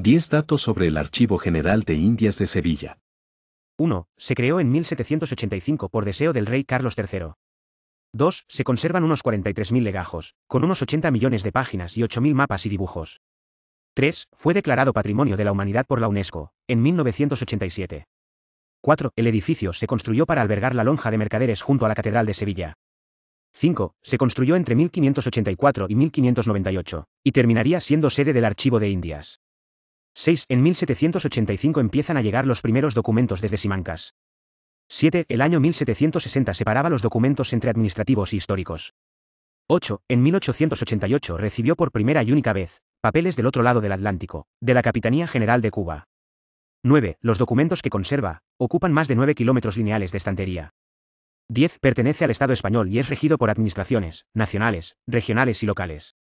10 datos sobre el Archivo General de Indias de Sevilla. 1. Se creó en 1785 por deseo del rey Carlos III. 2. Se conservan unos 43.000 legajos, con unos 80 millones de páginas y 8.000 mapas y dibujos. 3. Fue declarado Patrimonio de la Humanidad por la UNESCO, en 1987. 4. El edificio se construyó para albergar la lonja de mercaderes junto a la Catedral de Sevilla. 5. Se construyó entre 1584 y 1598, y terminaría siendo sede del Archivo de Indias. 6. En 1785 empiezan a llegar los primeros documentos desde Simancas. 7. El año 1760 separaba los documentos entre administrativos e y históricos. 8. En 1888 recibió por primera y única vez, papeles del otro lado del Atlántico, de la Capitanía General de Cuba. 9. Los documentos que conserva, ocupan más de 9 kilómetros lineales de estantería. 10. Pertenece al Estado español y es regido por administraciones, nacionales, regionales y locales.